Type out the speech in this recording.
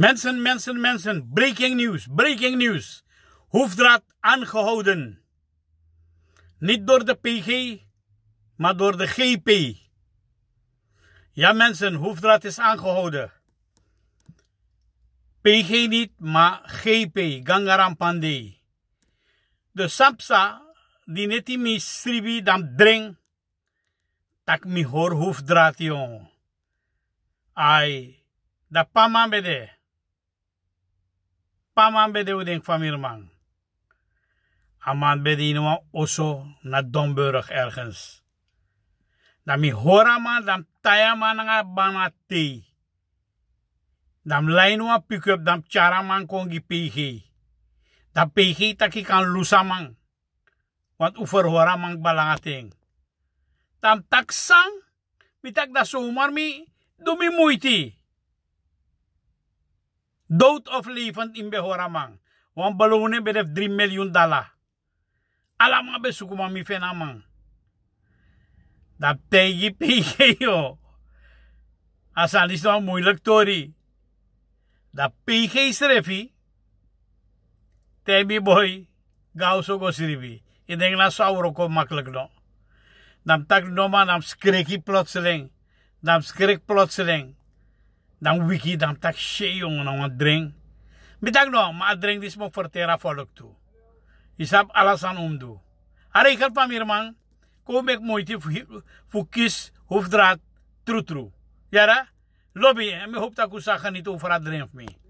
Mensen, mensen, mensen, breaking news, breaking news. Hoefdraad aangehouden. Niet door de PG, maar door de GP. Ja mensen, hoefdraad is aangehouden. PG niet, maar GP, Gangaram Pandey. De Sapsa, die net in mijn stribi dan dring, tak mi hoor hoefdraad jong. Ai, dat pama bede. paman bede famir mang, Aman bede man oso na Domburg ergens. Na mi dam taya man nga bana Dam lain lainua pikup, dam cara mang kongi pihi. Dam pihi taki kan mang. wat ufer horamang balangating. Dam taksang, mitak da sumar mi dumi muiti. Dood of levend in behoramang. Wan balone bedef 3 miljoen dollar. Alama besuku mami fenamang. Dat tegi pige yo. Asan is nou moeilijk tori. Dat pige is refi. Tebi boy. Gauso go siribi. Ik denk dat zou ko makkelijk nou. tak no man, nam plotseling. Dan schrik plotseling. Dan wiki dan tak sheyong na wan dreng. Bitag no, ma dreng dis mo fortera folok tu. Isap alasan umdu. Are ikal man, kom ik moeite fukis hoofdraad trutru. Jara, lobby, en ik hoop dat ik u zagen niet over adreng mee.